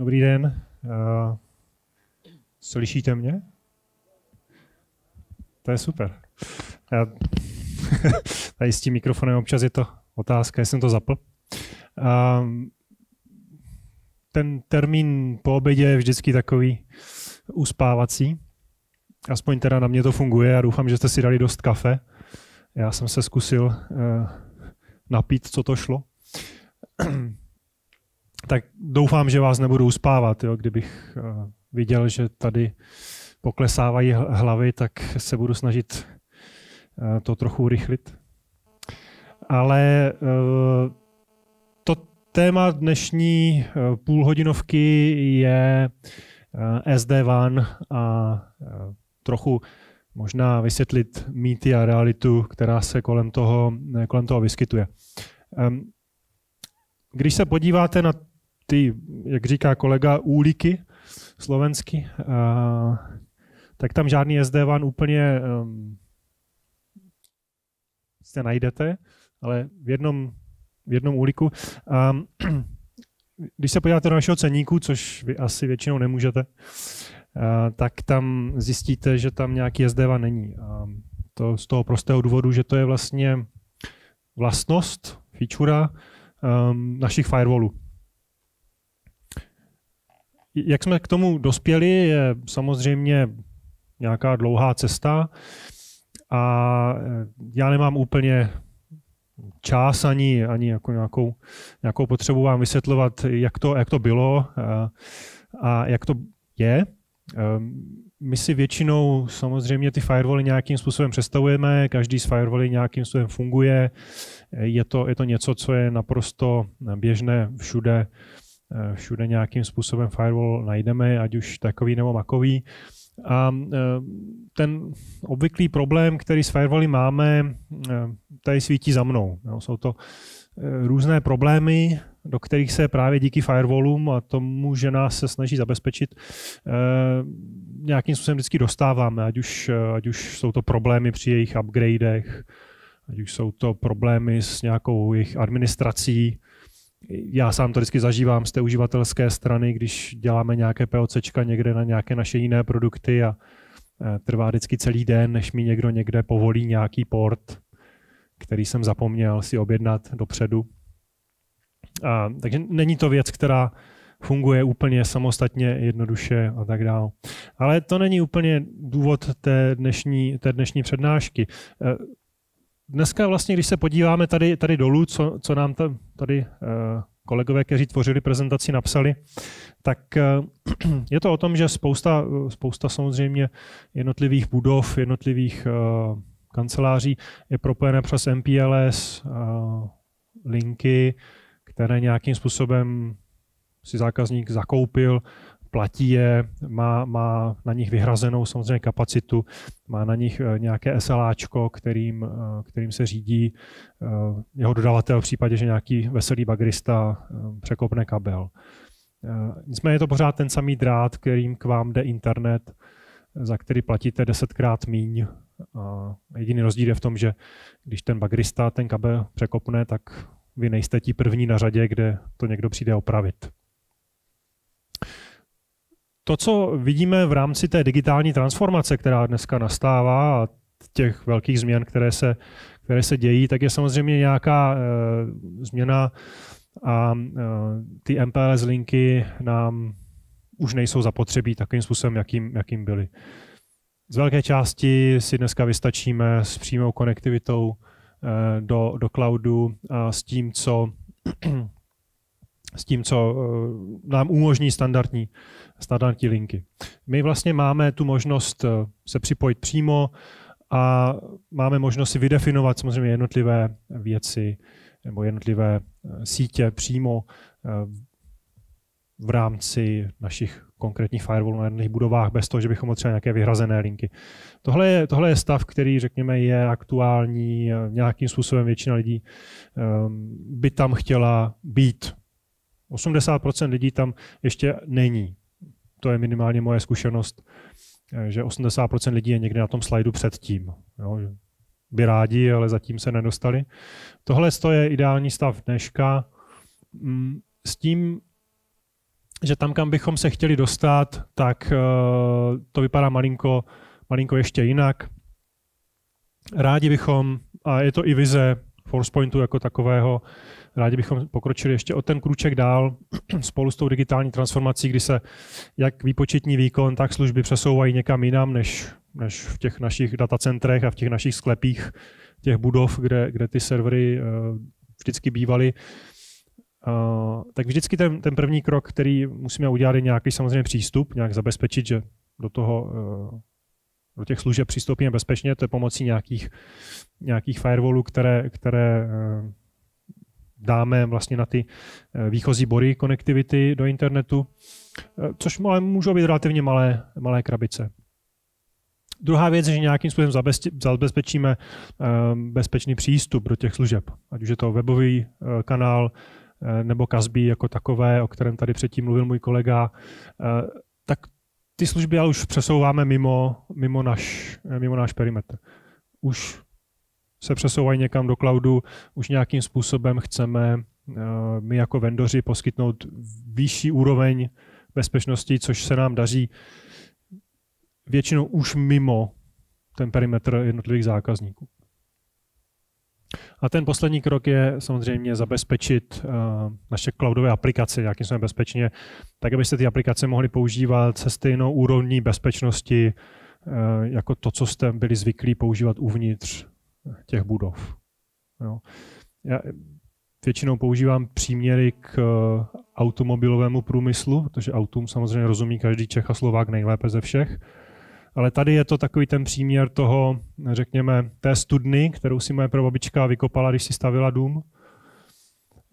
Dobrý den. Uh, slyšíte mě? To je super. Já, tady s tím mikrofonem občas je to otázka, jestli jsem to zapl. Uh, ten termín po obědě je vždycky takový uspávací. Aspoň teda na mě to funguje a doufám, že jste si dali dost kafe. Já jsem se zkusil uh, napít, co to šlo. tak doufám, že vás nebudu uspávat. Jo? Kdybych eh, viděl, že tady poklesávají hlavy, tak se budu snažit eh, to trochu urychlit. Ale eh, to téma dnešní půlhodinovky je SD1 a trochu možná vysvětlit mýty a realitu, která se kolem toho, kolem toho vyskytuje. Když se podíváte na ty, jak říká kolega, úliky slovensky, tak tam žádný sd van úplně um, se najdete, ale v jednom, v jednom úliku. Um, když se podíváte do našeho ceníku, což vy asi většinou nemůžete, tak tam zjistíte, že tam nějaký sd van není. to z toho prostého důvodu, že to je vlastně vlastnost, feature um, našich firewallů. Jak jsme k tomu dospěli, je samozřejmě nějaká dlouhá cesta a e, já nemám úplně čas ani, ani jako nějakou, nějakou potřebu vám vysvětlovat, jak to, jak to bylo a, e, a jak to je. E, my si většinou samozřejmě ty firewally nějakým způsobem představujeme, každý z firewally nějakým způsobem funguje. Je to, je to něco, co je naprosto běžné všude Eh, všude nějakým způsobem firewall najdeme, ať už takový nebo makový. A eh, ten obvyklý problém, který s firewally máme, eh, tady svítí za mnou. Jsou to různé problémy, do kterých se právě díky firewallům a tomu, že nás se snaží zabezpečit, nějakým způsobem vždycky dostáváme, ať už, ať už jsou to problémy při jejich upgradech, ať už jsou to problémy s nějakou jejich administrací, já sám to vždycky zažívám z té uživatelské strany, když děláme nějaké POCčka někde na nějaké naše jiné produkty a e, trvá vždycky celý den, než mi někdo někde povolí nějaký port, který jsem zapomněl si objednat dopředu. A, takže není to věc, která funguje úplně samostatně, jednoduše a tak dále. Ale to není úplně důvod té dnešní, té dnešní přednášky. E, dneska vlastně, když se podíváme tady, tady dolů, co, co nám tam, tady eh, kolegové, kteří tvořili prezentaci, napsali, tak eh, je to o tom, že spousta, spousta samozřejmě jednotlivých budov, jednotlivých eh, kanceláří je propojena přes MPLS, linky, které nějakým způsobem si zákazník zakoupil platí je, má, má na nich vyhrazenou samozřejmě kapacitu, má na nich eh, nějaké SLAčko, kterým, eh, kterým se řídí eh, jeho dodavatel v případě, že nějaký veselý bagrista překopne kabel. Nicméně je to pořád ten samý drát, kterým k vám jde internet, za který platíte desetkrát míň. A jediný rozdíl je v tom, že když ten bagrista ten kabel překopne, tak vy nejste ti první na řadě, kde to někdo přijde opravit. To, co vidíme v rámci té digitální transformace, která dneska nastává a těch velkých změn, které se, které se dějí, tak je samozřejmě nějaká e, změna a e, ty MPLS linky nám už nejsou zapotřebí takovým způsobem, jakým, jakým byly. Z velké části si dneska vystačíme s přímou konektivitou eh, do, do cloudu a s tím, co s tím, co eh, nám umožní standardní, standardní linky. My vlastně máme tu možnost eh, se připojit přímo a máme možnost si vydefinovat samozřejmě jednotlivé věci nebo jednotlivé eh, sítě přímo v rámci našich konkrétních firewallů na jedných budovách bez toho, že bychom potřebovali nějaké vyhrazené linky. Tohle je, tohle je stav, který, řekněme, je aktuální. Nějakým způsobem většina lidí ehm, by tam chtěla být 80% lidí tam ještě není. To je minimálně moje zkušenost, eh, že 80% lidí je někde na tom slajdu předtím. Jo? By rádi, ale zatím se nedostali. Tohle je ideální stav dneška. Mm, s tím, že tam, kam bychom se chtěli dostat, tak eh, to vypadá malinko, malinko ještě jinak. Rádi bychom, a je to i vize Forcepointu jako takového, rádi bychom pokročili ještě o ten kruček dál spolu s tou digitální transformací, kdy se jak výpočetní výkon, tak služby přesouvají někam jinam, než, než v těch našich datacentrech a v těch našich sklepích těch budov, kde, kde ty servery eh, vždycky bývaly. Uh, tak vždycky ten, ten první krok, který musíme udělat, je nějaký samozřejmě přístup, nějak zabezpečit, že do toho, uh, do těch služeb přistoupíme bezpečně, to je pomocí nějakých, nějakých firewallů, které, které uh, dáme vlastně na ty eh, výchozí bory konektivity do internetu, eh, což můžou být relativně malé, malé krabice. Druhá věc je, že nějakým způsobem zabezpečíme eh, bezpečný přístup do těch služeb, ať už je to webový kanál nebo Kazby jako takové, o kterém tady předtím mluvil můj kolega, tak ty služby ale už přesouváme mimo, mimo, naš, mimo náš perimetr. Už se přesouvají někam do cloudu, už nějakým způsobem chceme eh, my jako vendoři poskytnout vyšší úroveň bezpečnosti, což se nám daří většinou už mimo ten perimetr jednotlivých zákazníků. A ten poslední krok je samozřejmě zabezpečit eh, naše cloudové aplikace jakým jsme bezpečně, tak aby se ty aplikace mohly používat se stejnou úrovní bezpečnosti, eh, jako to, co jste byli zvyklí používat uvnitř těch budov. Jo. Já většinou používám příměry k eh, automobilovému průmyslu, protože autům samozřejmě rozumí každý Čech a Slovák nejlépe ze všech. Ale tady je to takový ten příměr toho, řekněme, té studny, kterou si moje prababička vykopala, když si stavila dům,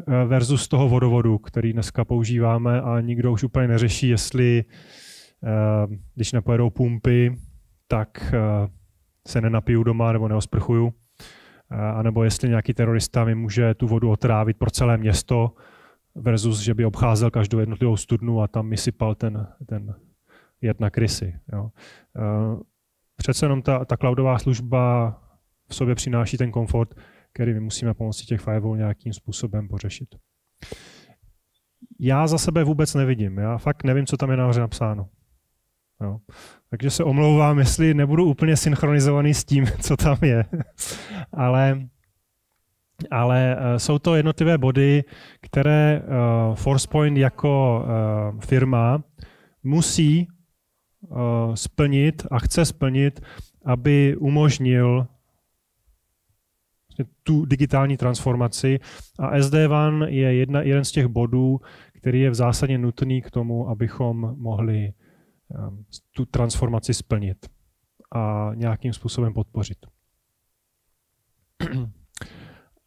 eh, versus toho vodovodu, který dneska používáme a nikdo už úplně neřeší, jestli eh, když nepojedou pumpy, tak se nenapiju doma nebo neosprchuju, anebo jestli nějaký terorista mi může tu vodu otrávit pro celé město, versus, že by obcházel každou jednotlivou studnu a tam mi sypal ten, ten jed na krysy. Jo. Přece jenom ta, ta cloudová služba v sobě přináší ten komfort, který my musíme pomocí těch firewall nějakým způsobem pořešit. Já za sebe vůbec nevidím. Já fakt nevím, co tam je nahoře napsáno. No. Takže se omlouvám, jestli nebudu úplně synchronizovaný s tím, co tam je. ale, ale eh, jsou to jednotlivé body, které uh, Forcepoint jako uh, firma musí uh, splnit a chce splnit, aby umožnil tu digitální transformaci. A sd je jedna, jeden z těch bodů, který je v zásadě nutný k tomu, abychom mohli Ehm, tu transformaci splnit a nějakým způsobem podpořit.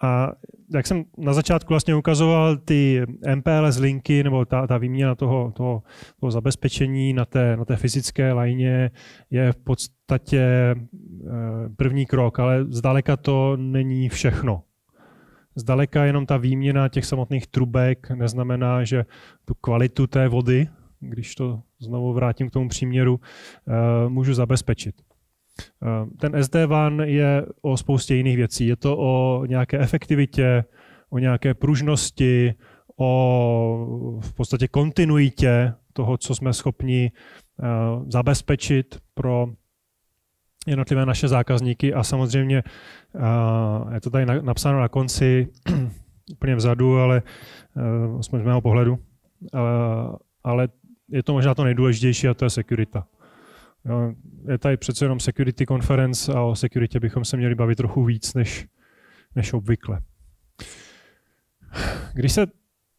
A jak jsem na začátku vlastně ukazoval, ty MPLS linky nebo ta, ta výměna toho, toho, toho zabezpečení na té, na té fyzické lajně je v podstatě eh, první krok, ale zdaleka to není všechno. Zdaleka jenom ta výměna těch samotných trubek neznamená, že tu kvalitu té vody, když to znovu vrátím k tomu příměru, eh, můžu zabezpečit. Eh, ten sd van je o spoustě jiných věcí. Je to o nějaké efektivitě, o nějaké pružnosti, o v podstatě kontinuitě toho, co jsme schopni eh, zabezpečit pro jednotlivé naše zákazníky a samozřejmě je to tady napsáno na konci, úplně vzadu, ale z mého pohledu, ale je to možná to nejdůležitější a to je sekurita. je tady přece jenom security conference a o sekuritě bychom se měli bavit trochu víc než, než obvykle. Když se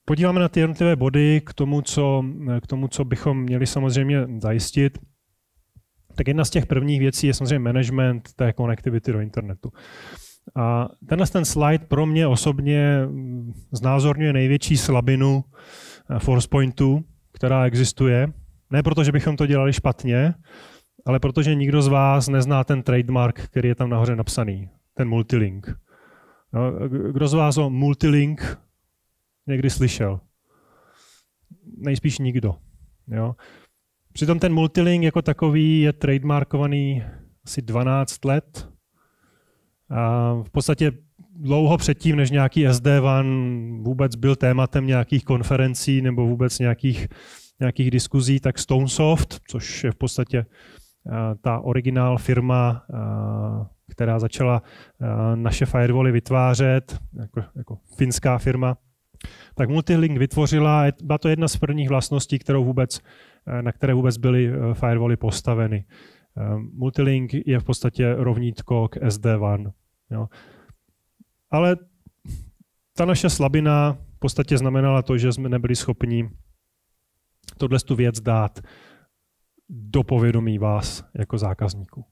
podíváme na ty jednotlivé body k tomu, co, k tomu, co bychom měli samozřejmě zajistit, tak jedna z těch prvních věcí je samozřejmě management té konektivity do internetu. A tenhle ten slide pro mě osobně znázorňuje největší slabinu eh, forcepointu, která existuje. Ne proto, že bychom to dělali špatně, ale protože nikdo z vás nezná ten trademark, který je tam nahoře napsaný, ten multilink. No, kdo z vás o multilink někdy slyšel? Nejspíš nikdo. Jo? Přitom ten multilink jako takový je trademarkovaný asi 12 let. A v podstatě dlouho předtím, než nějaký sd van vůbec byl tématem nějakých konferencí nebo vůbec nějakých, nějakých diskuzí, tak Stonesoft, což je v podstatě eh, ta originál firma, eh, která začala eh, naše firewally vytvářet, jako, jako finská firma, tak Multilink vytvořila, byla to jedna z prvních vlastností, kterou vůbec, na které vůbec byly firewally postaveny. Multilink je v podstatě rovnítko k sd wan ale ta naše slabina v podstatě znamenala to, že jsme nebyli schopni tohle tu věc dát do povědomí vás jako zákazníků.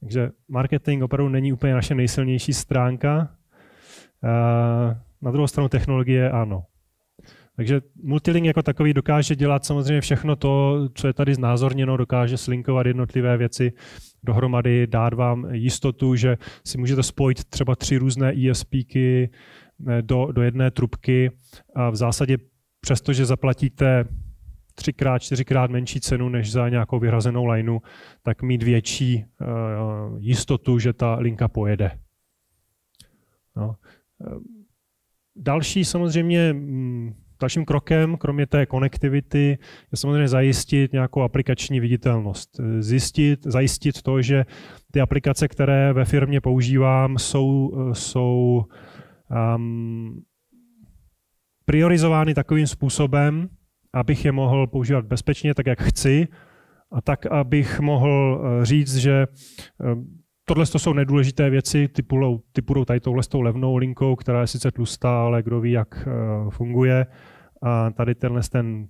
Takže marketing opravdu není úplně naše nejsilnější stránka. Eh, na druhou stranu technologie ano. Takže multilink jako takový dokáže dělat samozřejmě všechno to, co je tady znázorněno, dokáže slinkovat jednotlivé věci dohromady, dát vám jistotu, že si můžete spojit třeba tři různé ESPky eh, do, do jedné trubky a v zásadě že zaplatíte třikrát, čtyřikrát menší cenu než za nějakou vyhrazenou lineu, tak mít větší eh, jistotu, že ta linka pojede. No. Ehm, další samozřejmě mm, Dalším krokem, kromě té konektivity, je samozřejmě zajistit nějakou aplikační viditelnost. Zjistit, zajistit to, že ty aplikace, které ve firmě používám, jsou, jsou um, priorizovány takovým způsobem, abych je mohl používat bezpečně, tak jak chci, a tak, abych mohl eh, říct, že ehm, tohle to jsou nedůležité věci, ty půjdou, tady touhle s tou levnou linkou, která je sice tlustá, ale kdo ví, jak eh, funguje. A tady tenhle ten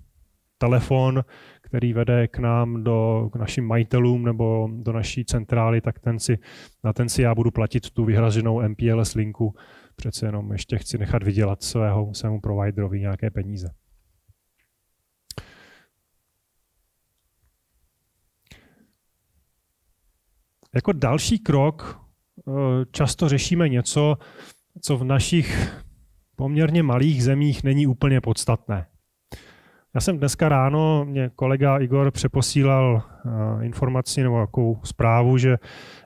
telefon, který vede k nám do, k našim majitelům nebo do naší centrály, tak ten si, na ten si já budu platit tu vyhraženou MPLS linku. Přece jenom ještě chci nechat vydělat svého, svému providerovi nějaké peníze. Jako další krok eh, často řešíme něco, co v našich poměrně malých zemích není úplně podstatné. Já jsem dneska ráno, mě kolega Igor přeposílal eh, informaci nebo jakou zprávu, že,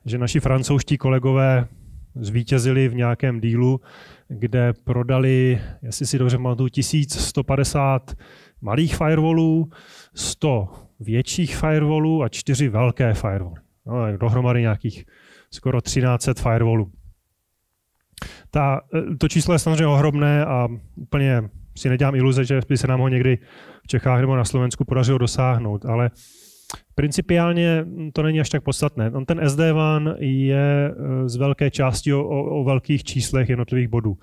že naši francouzští kolegové zvítězili v nějakém dílu, kde prodali, jestli si dobře pamatuju, 1150 malých firewallů, 100 větších firewallů a 4 velké firewally no, dohromady nějakých skoro 1300 firewallů. Ta, e, to číslo je samozřejmě ohromné a úplně si nedělám iluze, že by se nám ho někdy v Čechách nebo na Slovensku podařilo dosáhnout, ale principiálně to není až tak podstatné. On ten sd je e, z velké části o, o, o velkých číslech jednotlivých bodů.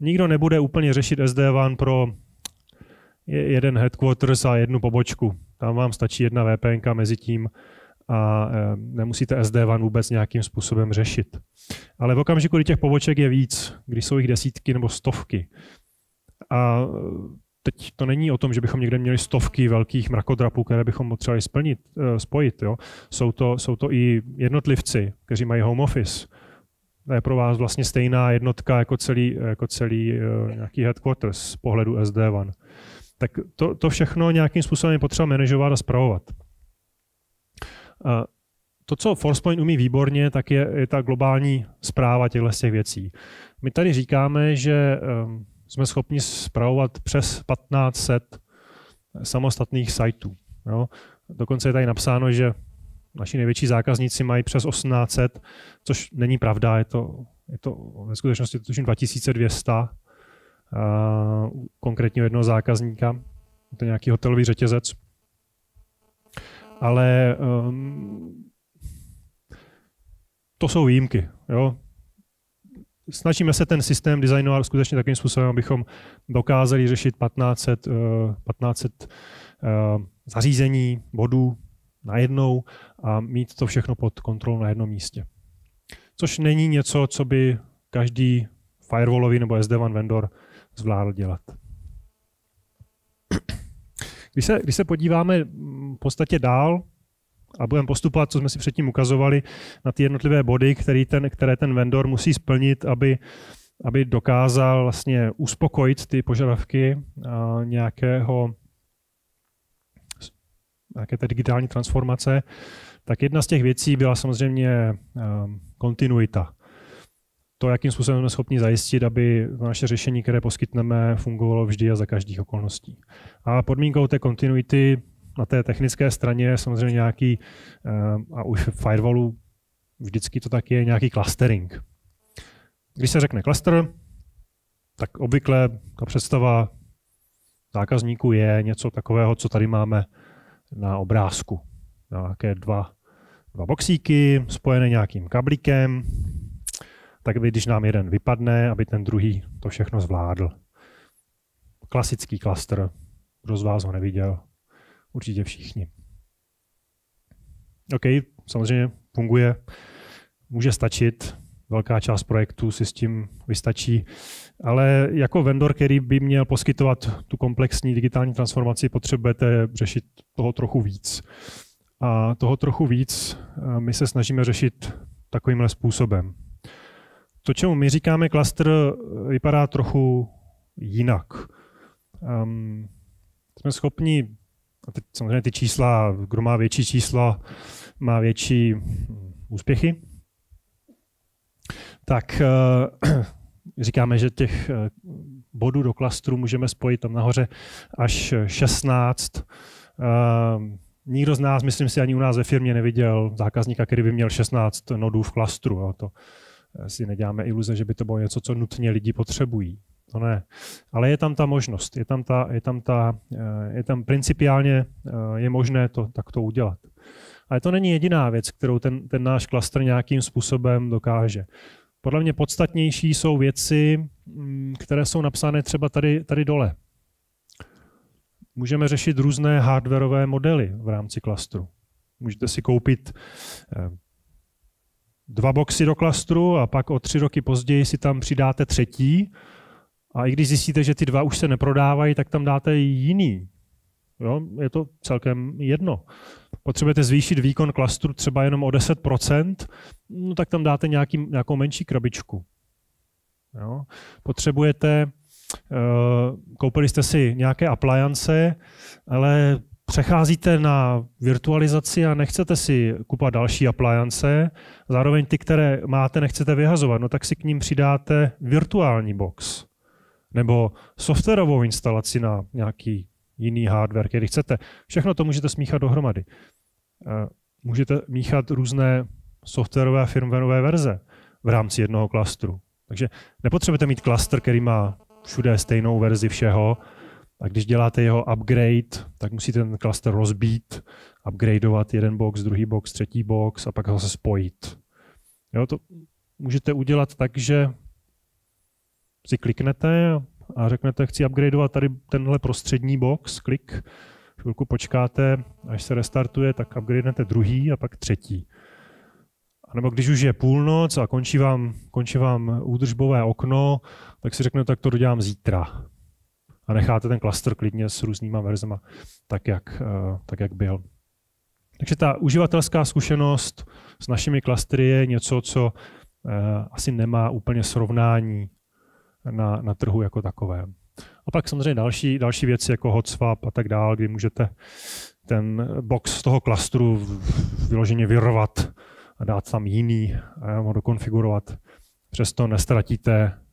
Nikdo nebude úplně řešit sd pro jeden headquarters a jednu pobočku. Tam vám stačí jedna VPN mezi tím a e, nemusíte sd van vůbec nějakým způsobem řešit. Ale v okamžiku, kdy těch poboček je víc, když jsou jich desítky nebo stovky, a e, teď to není o tom, že bychom někde měli stovky velkých mrakodrapů, které bychom potřebovali splnit, e, spojit. Jo? Jsou, to, jsou to i jednotlivci, kteří mají home office. To je pro vás vlastně stejná jednotka jako celý, jako celý nějaký headquarters z pohledu SD-WAN. Tak to, to všechno nějakým způsobem je potřeba manažovat a zpravovat. Eh, to, co Forcepoint umí výborně, tak je, je ta globální zpráva těchto těch věcí. My tady říkáme, že ehm, jsme schopni zpravovat přes 1500 samostatných sajtů. Jo? Dokonce je tady napsáno, že naši největší zákazníci mají přes 1800, což není pravda, je to, je to ve skutečnosti 2200 eh, konkrétně jednoho zákazníka, je to nějaký hotelový řetězec ale um, to jsou výjimky. Jo? Snažíme se ten systém designovat skutečně takým způsobem, abychom dokázali řešit 1500, uh, 1500 uh, zařízení, bodů najednou a mít to všechno pod kontrolou na jednom místě. Což není něco, co by každý firewallový nebo sd WAN vendor zvládl dělat. Když se, když se podíváme v podstatě dál, a budeme postupovat, co jsme si předtím ukazovali, na ty jednotlivé body, který ten, které ten vendor musí splnit, aby, aby dokázal vlastně uspokojit ty požadavky nějakého nějaké té digitální transformace, tak jedna z těch věcí byla samozřejmě kontinuita to, jakým způsobem jsme schopni zajistit, aby naše řešení, které poskytneme, fungovalo vždy a za každých okolností. A podmínkou té kontinuity na té technické straně je samozřejmě nějaký, eh, a už v firewallu vždycky to tak je, nějaký clustering. Když se řekne cluster, tak obvykle ta představa zákazníků je něco takového, co tady máme na obrázku. Nějaké dva, dva boxíky spojené nějakým kablíkem, tak by, když nám jeden vypadne, aby ten druhý to všechno zvládl. Klasický klaster. Kdo z vás ho neviděl? Určitě všichni. OK, samozřejmě funguje. Může stačit, velká část projektů si s tím vystačí. Ale jako vendor, který by měl poskytovat tu komplexní digitální transformaci, potřebujete řešit toho trochu víc. A toho trochu víc eh, my se snažíme řešit takovýmhle způsobem. To, čemu my říkáme klastr, vypadá trochu jinak. Um, jsme schopni, a teď samozřejmě ty čísla, kdo má větší čísla, má větší hm, úspěchy. Tak uh, říkáme, že těch eh, bodů do klastru můžeme spojit tam nahoře až 16. Uh, ehm, nikdo z nás, myslím si, ani u nás ve firmě neviděl zákazníka, který by měl 16 nodů v klastru. To, si neděláme iluze, že by to bylo něco, co nutně lidi potřebují. To no ne. Ale je tam ta možnost, je tam, ta, je tam, ta, eh, je tam principiálně eh, je možné to takto udělat. Ale to není jediná věc, kterou ten, ten náš klastr nějakým způsobem dokáže. Podle mě podstatnější jsou věci, mm, které jsou napsány třeba tady, tady dole. Můžeme řešit různé hardwareové modely v rámci klastru. Můžete si koupit eh, dva boxy do klastru a pak o tři roky později si tam přidáte třetí. A i když zjistíte, že ty dva už se neprodávají, tak tam dáte jiný. Jo? Je to celkem jedno. Potřebujete zvýšit výkon klastru třeba jenom o 10%, no tak tam dáte nějaký, nějakou menší krabičku. Jo? Potřebujete, eh, koupili jste si nějaké appliance, ale přecházíte na virtualizaci a nechcete si kupovat další appliance, zároveň ty, které máte, nechcete vyhazovat, no tak si k ním přidáte virtuální box nebo softwarovou instalaci na nějaký jiný hardware, který chcete. Všechno to můžete smíchat dohromady. Eh, můžete míchat různé softwarové a firmwareové verze v rámci jednoho klastru. Takže nepotřebujete mít klastr, který má všude stejnou verzi všeho, a když děláte jeho upgrade, tak musíte ten cluster rozbít, upgradeovat jeden box, druhý box, třetí box a pak ho se spojit. Jo, to můžete udělat tak, že si kliknete a řeknete, chci upgradeovat tady tenhle prostřední box, klik, chvilku počkáte, až se restartuje, tak upgradenete druhý a pak třetí. A nebo když už je půlnoc a končí vám, končí vám údržbové okno, tak si řeknete, tak to dodělám zítra a necháte ten klaster klidně s různýma verzema, tak jak, eh, tak jak byl. Takže ta uživatelská zkušenost s našimi klastry je něco, co eh, asi nemá úplně srovnání na, na trhu jako takovém. A pak samozřejmě další, další věci jako hotswap a tak dál, kdy můžete ten box z toho klastru vyloženě vyrovat a dát tam jiný a ho dokonfigurovat. Přesto nestratíte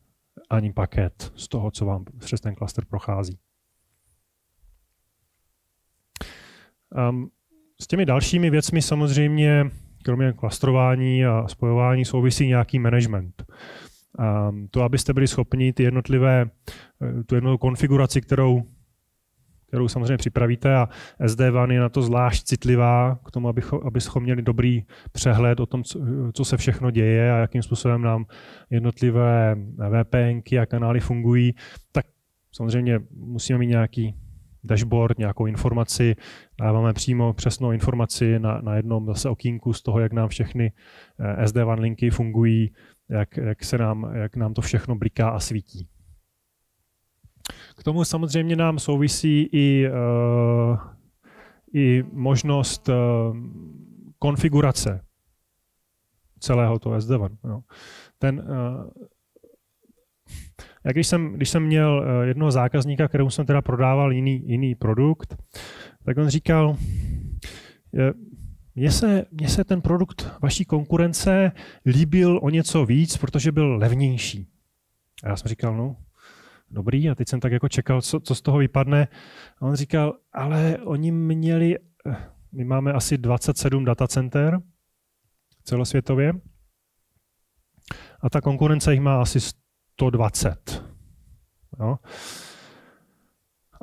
ani paket z toho, co vám přes ten klaster prochází. Um, s těmi dalšími věcmi samozřejmě, kromě klastrování a spojování, souvisí nějaký management. Um, to, abyste byli schopni ty jednotlivé, eh, tu jednotlivou konfiguraci, kterou kterou samozřejmě připravíte a sd van je na to zvlášť citlivá k tomu, abychom, abychom měli dobrý přehled o tom, co, se všechno děje a jakým způsobem nám jednotlivé VPNky a kanály fungují, tak samozřejmě musíme mít nějaký dashboard, nějakou informaci, dáváme přímo přesnou informaci na, na jednom zase okýnku z toho, jak nám všechny eh, sd wan linky fungují, jak, jak, se nám, jak nám to všechno bliká a svítí. K tomu samozřejmě nám souvisí i, uh, i možnost uh, konfigurace celého toho SD1. Jo. Ten, uh, eh, já když jsem, když jsem měl jednoho zákazníka, kterému jsem teda prodával jiný, jiný produkt, tak on říkal, mně se, mně se ten produkt vaší konkurence líbil o něco víc, protože byl levnější. A já jsem říkal, no, dobrý a teď jsem tak jako čekal, co, co z toho vypadne. A on říkal, ale oni měli, eh, my máme asi 27 datacenter celosvětově a ta konkurence jich má asi 120. Jo?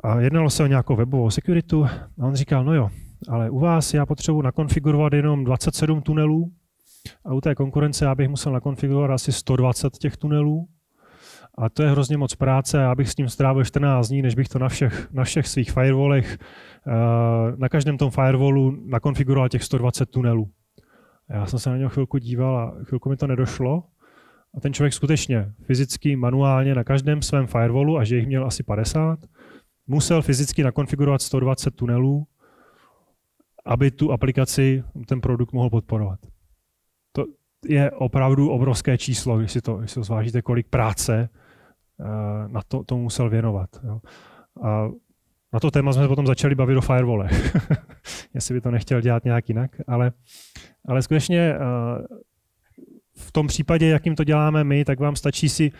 A jednalo se o nějakou webovou security a on říkal, no jo, ale u vás já potřebuji nakonfigurovat jenom 27 tunelů a u té konkurence já bych musel nakonfigurovat asi 120 těch tunelů a to je hrozně moc práce. Já bych s ním strávil 14 dní, než bych to na všech, na všech svých firewallech, eh, na každém tom firewallu nakonfiguroval těch 120 tunelů. Já jsem se na něho chvilku díval a chvilku mi to nedošlo. A ten člověk skutečně fyzicky, manuálně na každém svém firewallu, až jich měl asi 50, musel fyzicky nakonfigurovat 120 tunelů, aby tu aplikaci, ten produkt mohl podporovat je opravdu obrovské číslo, když si to, když si to zvážíte, kolik práce eh, na to, to musel věnovat. Jo. A na to téma jsme se potom začali bavit o firewallech, jestli by to nechtěl dělat nějak jinak, ale, ale skutečně eh, v tom případě, jakým to děláme my, tak vám stačí si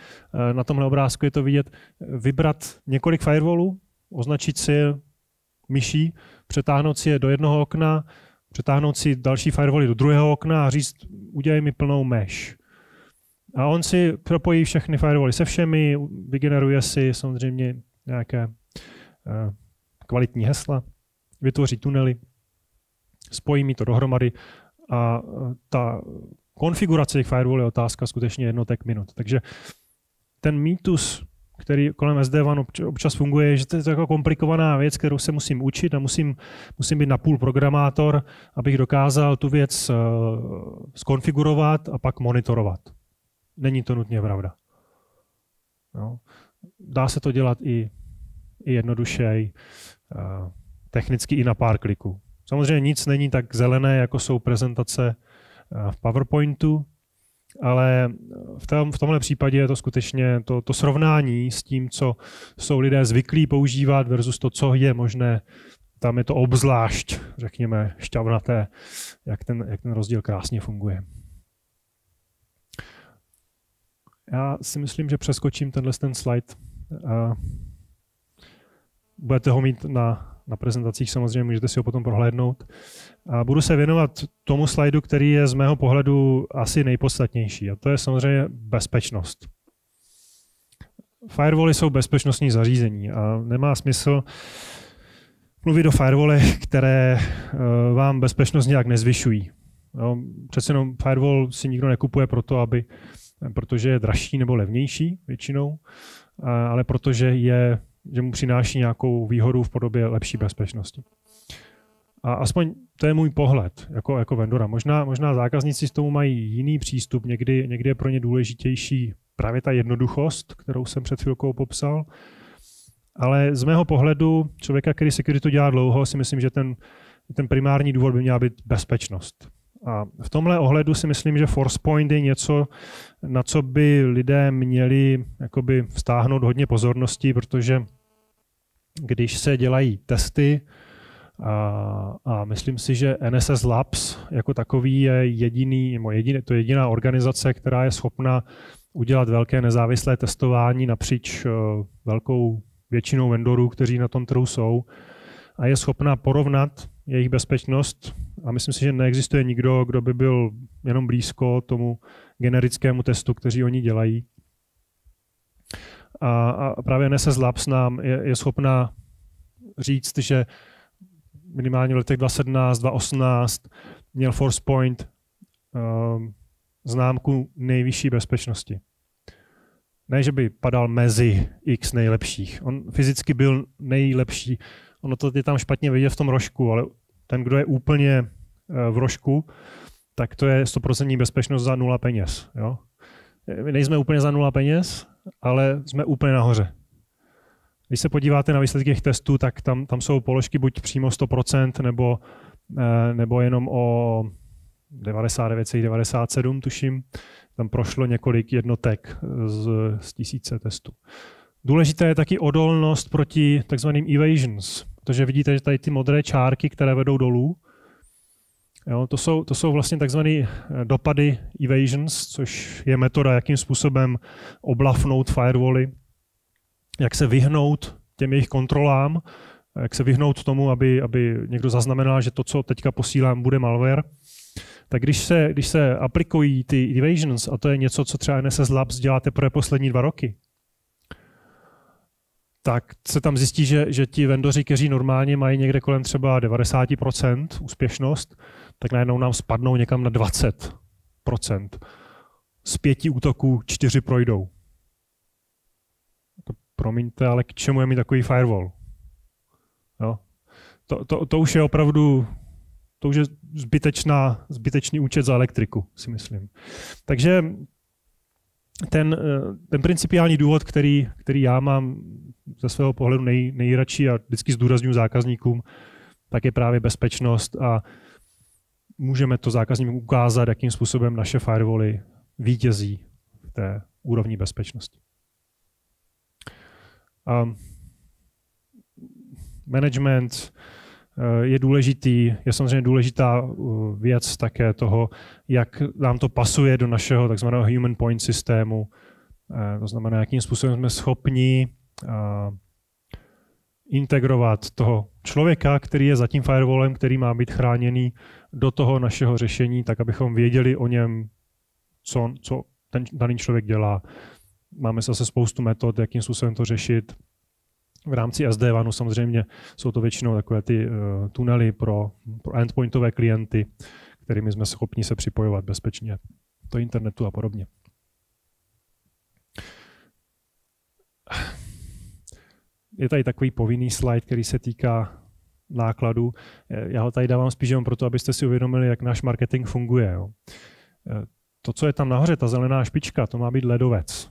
eh, na tomhle obrázku je to vidět, vybrat několik firewallů, označit si je myší, přetáhnout si je do jednoho okna, přetáhnout si další firewally do druhého okna a říct, udělej mi plnou mesh. A on si propojí všechny firewally se všemi, vygeneruje si samozřejmě nějaké eh, kvalitní hesla, vytvoří tunely, spojí mi to dohromady a eh, ta konfigurace těch firewall je otázka skutečně jednotek minut. Takže ten mýtus který kolem sd občas funguje, že to je to komplikovaná věc, kterou se musím učit a musím, musím být napůl programátor, abych dokázal tu věc eh, skonfigurovat a pak monitorovat. Není to nutně pravda. No. Dá se to dělat i, i jednodušej, eh, technicky i na pár kliků. Samozřejmě nic není tak zelené, jako jsou prezentace eh, v PowerPointu, ale v, tom, v tomhle případě je to skutečně to, to srovnání s tím, co jsou lidé zvyklí používat versus to, co je možné. Tam je to obzvlášť, řekněme, šťavnaté, jak ten, jak ten rozdíl krásně funguje. Já si myslím, že přeskočím tenhle ten slide. Budete ho mít na na prezentacích samozřejmě můžete si ho potom prohlédnout. A budu se věnovat tomu slajdu, který je z mého pohledu asi nejpodstatnější, a to je samozřejmě bezpečnost. Firewally jsou bezpečnostní zařízení a nemá smysl mluvit o firewallech, které eh, vám bezpečnost nějak nezvyšují. No, přece jenom firewall si nikdo nekupuje proto, aby, protože je dražší nebo levnější většinou, ale protože je že mu přináší nějakou výhodu v podobě lepší bezpečnosti. A aspoň to je můj pohled jako, jako vendora. Možná, možná zákazníci s tomu mají jiný přístup, někdy, někdy je pro ně důležitější právě ta jednoduchost, kterou jsem před chvilkou popsal. Ale z mého pohledu člověka, který security dělá dlouho, si myslím, že ten, ten primární důvod by měla být bezpečnost. A v tomhle ohledu si myslím, že force point je něco, na co by lidé měli jakoby vstáhnout hodně pozornosti, protože když se dělají testy, a, a myslím si, že NSS Labs jako takový je jediný, jediný, to je jediná organizace, která je schopna udělat velké nezávislé testování napříč eh, velkou většinou vendorů, kteří na tom trhu jsou, a je schopna porovnat jejich bezpečnost a myslím si, že neexistuje nikdo, kdo by byl jenom blízko tomu generickému testu, kteří oni dělají. A, a právě nese Labs nám je, je schopná říct, že minimálně v letech 2017, 2018 měl Forcepoint um, ehm, známku nejvyšší bezpečnosti. Ne, že by padal mezi x nejlepších. On fyzicky byl nejlepší. Ono to je tam špatně vidět v tom rožku, ale ten, kdo je úplně eh, v rožku, tak to je 100% bezpečnost za nula peněz. Jo? My nejsme úplně za nula peněz, ale jsme úplně nahoře. Když se podíváte na výsledky těch testů, tak tam, tam jsou položky buď přímo 100% nebo, eh, nebo jenom o 99,97 tuším. Tam prošlo několik jednotek z, z tisíce testů. Důležité je taky odolnost proti takzvaným evasions. Protože vidíte, že tady ty modré čárky, které vedou dolů, jo, to, jsou, to jsou vlastně takzvané eh, dopady evasions, což je metoda, jakým způsobem oblafnout firewally, jak se vyhnout těm jejich kontrolám, jak se vyhnout tomu, aby, aby někdo zaznamenal, že to, co teďka posílám, bude malware. Tak když se, když se aplikují ty evasions, a to je něco, co třeba NSS Labs dělá teprve poslední dva roky, tak se tam zjistí, že, že ti vendoři, kteří normálně mají někde kolem třeba 90% úspěšnost, tak najednou nám spadnou někam na 20%. Z pěti útoků čtyři projdou. To promiňte, ale k čemu je mi takový firewall? Jo? To, to, to už je opravdu to už je zbytečná, zbytečný účet za elektriku, si myslím. Takže ten, eh, ten principiální důvod, který, který já mám ze svého pohledu nej, nejradši a vždycky zdůrazňuji zákazníkům, tak je právě bezpečnost a můžeme to zákazníkům ukázat, jakým způsobem naše firewally vítězí v té úrovni bezpečnosti. A ehm, management, Eh, je důležitý, je samozřejmě důležitá eh, věc také toho, jak nám to pasuje do našeho takzvaného human point systému, eh, to znamená, jakým způsobem jsme schopni integrovat toho člověka, který je za tím firewallem, který má být chráněný do toho našeho řešení, tak abychom věděli o něm, co, co ten daný člověk dělá. Máme zase spoustu metod, jakým způsobem to řešit, v rámci SD samozřejmě jsou to většinou takové ty uh, tunely pro, pro endpointové klienty, kterými jsme schopni se připojovat bezpečně do internetu a podobně. Je tady takový povinný slide, který se týká nákladů. Eh, já ho tady dávám spíš jenom proto, abyste si uvědomili, jak náš marketing funguje. Jo. Eh, to, co je tam nahoře, ta zelená špička, to má být ledovec.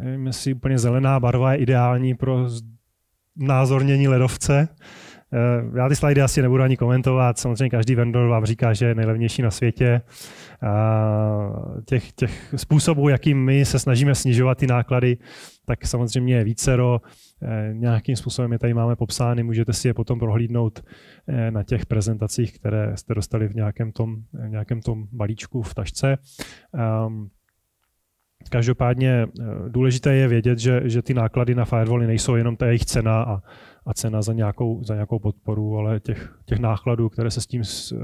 Nevím, jestli úplně zelená barva je ideální pro názornění ledovce. Eh, já ty slajdy asi nebudu ani komentovat. Samozřejmě každý vendor vám říká, že je nejlevnější na světě. Těch, těch způsobů, jakým my se snažíme snižovat ty náklady, tak samozřejmě je vícero. Eh, nějakým způsobem je tady máme popsány, můžete si je potom prohlídnout eh, na těch prezentacích, které jste dostali v nějakém tom, v nějakém tom balíčku v tašce. Ehm, Každopádně eh, důležité je vědět, že, že ty náklady na firewally nejsou jenom ta jejich cena a, a cena za nějakou, za nějakou podporu, ale těch, těch nákladů, které se s tím eh,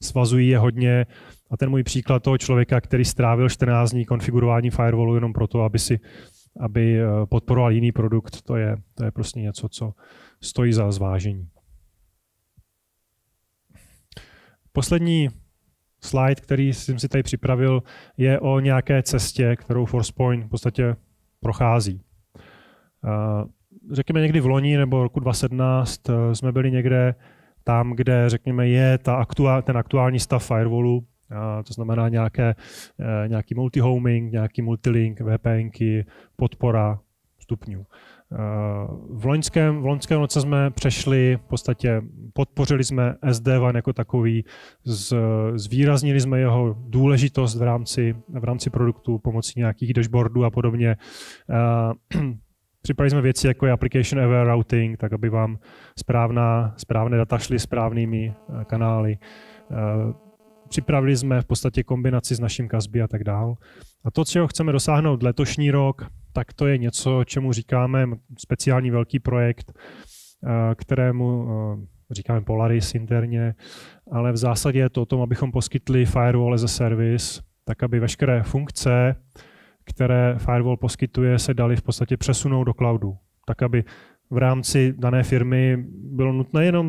svazují, je hodně. A ten můj příklad toho člověka, který strávil 14 dní konfigurování firewallu jenom proto, aby si aby eh, podporoval jiný produkt, to je, to je prostě něco, co stojí za zvážení. Poslední slide, který jsem si tady připravil, je o nějaké cestě, kterou Forcepoint v podstatě prochází. Eh, řekněme někdy v loni nebo roku 2017 eh, jsme byli někde tam, kde řekněme je ta aktuál, ten aktuální stav firewallu, eh, to znamená nějaké, nějaký homing nějaký multilink, VPNky, podpora stupňů. Eh, v loňském, v loňském roce jsme přešli, v podstatě podpořili jsme SD1 jako takový, z, zvýraznili jsme jeho důležitost v rámci, v rámci produktu pomocí nějakých dashboardů a podobně. Eh, připravili jsme věci jako je application aware routing, tak aby vám správná, správné data šly správnými eh, kanály. Připravili jsme v podstatě kombinaci s naším Kazby a tak dál. A to, čeho chceme dosáhnout letošní rok, tak to je něco, čemu říkáme speciální velký projekt, eh, kterému eh, říkáme Polaris interně, ale v zásadě je to o tom, abychom poskytli firewall as a service, tak aby veškeré funkce, které firewall poskytuje, se daly v podstatě přesunout do cloudu. Tak, aby v rámci dané firmy bylo nutné jenom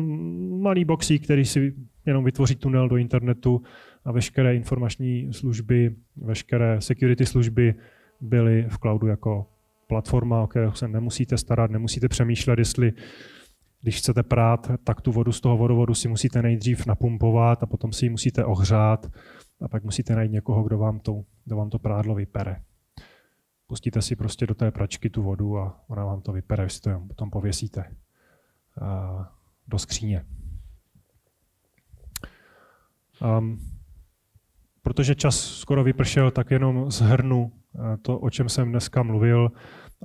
malý boxík, který si jenom vytvoří tunel do internetu a veškeré informační služby, veškeré security služby byly v cloudu jako platforma, o kterou se nemusíte starat, nemusíte přemýšlet, jestli když chcete prát, tak tu vodu z toho vodovodu si musíte nejdřív napumpovat a potom si ji musíte ohřát a pak musíte najít někoho, kdo vám to, kdo vám to prádlo vypere. Pustíte si prostě do té pračky tu vodu a ona vám to vypere, vy si to potom pověsíte eh, do skříně. Um, protože čas skoro vypršel, tak jenom zhrnu eh, to, o čem jsem dneska mluvil.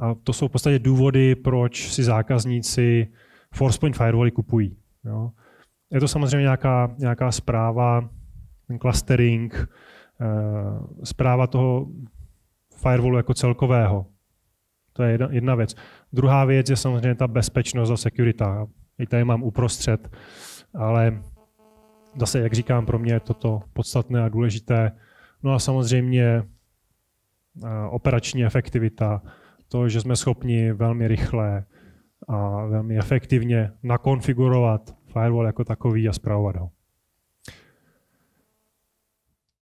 A to jsou v podstatě důvody, proč si zákazníci Forcepoint firewally kupují. Jo. Je to samozřejmě nějaká, nějaká zpráva, clustering, eh, zpráva toho firewallu jako celkového. To je jedna, jedna věc. Druhá věc je samozřejmě ta bezpečnost a security. I tady mám uprostřed, ale zase, jak říkám, pro mě je toto podstatné a důležité. No a samozřejmě eh, operační efektivita, to, že jsme schopni velmi rychle a velmi efektivně nakonfigurovat firewall jako takový a zpravovat ho.